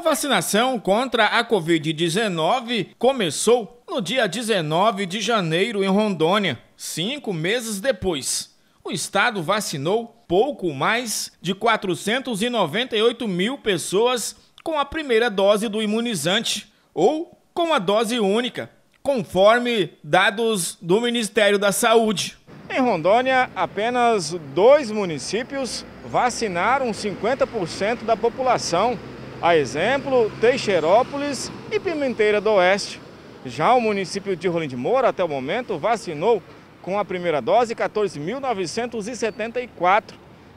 A vacinação contra a Covid-19 começou no dia 19 de janeiro em Rondônia. Cinco meses depois, o estado vacinou pouco mais de 498 mil pessoas com a primeira dose do imunizante ou com a dose única, conforme dados do Ministério da Saúde. Em Rondônia, apenas dois municípios vacinaram 50% da população a exemplo Teixeirópolis e Pimenteira do Oeste. Já o município de Rolim de Moura, até o momento, vacinou com a primeira dose 14.974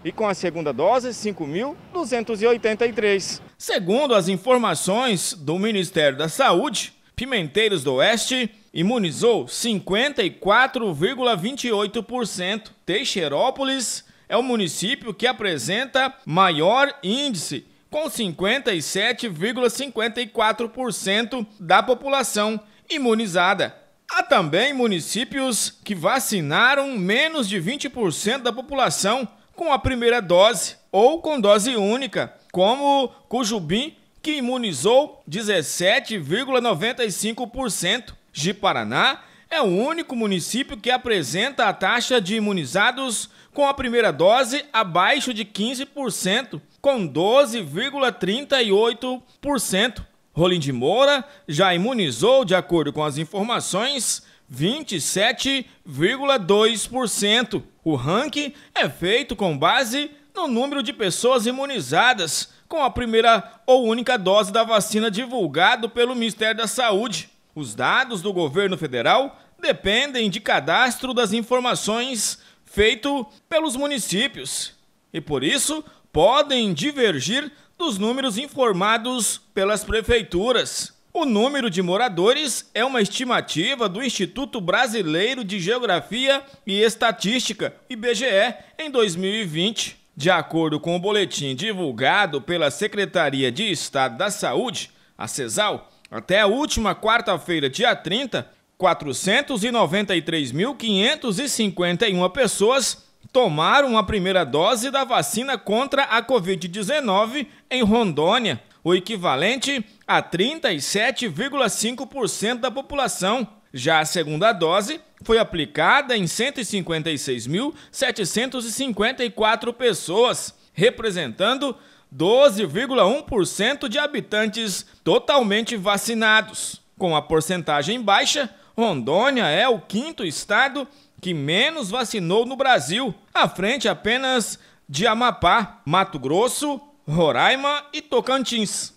e com a segunda dose 5.283. Segundo as informações do Ministério da Saúde, Pimenteiros do Oeste imunizou 54,28%. Teixeirópolis é o município que apresenta maior índice com 57,54% da população imunizada. Há também municípios que vacinaram menos de 20% da população com a primeira dose ou com dose única, como Cujubim, que imunizou 17,95%, de Paraná, é o único município que apresenta a taxa de imunizados com a primeira dose abaixo de 15%, com 12,38%. Rolim de Moura já imunizou, de acordo com as informações, 27,2%. O ranking é feito com base no número de pessoas imunizadas com a primeira ou única dose da vacina divulgado pelo Ministério da Saúde. Os dados do governo federal dependem de cadastro das informações feito pelos municípios e, por isso, podem divergir dos números informados pelas prefeituras. O número de moradores é uma estimativa do Instituto Brasileiro de Geografia e Estatística, IBGE, em 2020. De acordo com o boletim divulgado pela Secretaria de Estado da Saúde, a CESAL, até a última quarta-feira, dia 30, 493.551 pessoas tomaram a primeira dose da vacina contra a Covid-19 em Rondônia, o equivalente a 37,5% da população. Já a segunda dose foi aplicada em 156.754 pessoas, representando 12,1% de habitantes totalmente vacinados. Com a porcentagem baixa, Rondônia é o quinto estado que menos vacinou no Brasil, à frente apenas de Amapá, Mato Grosso, Roraima e Tocantins.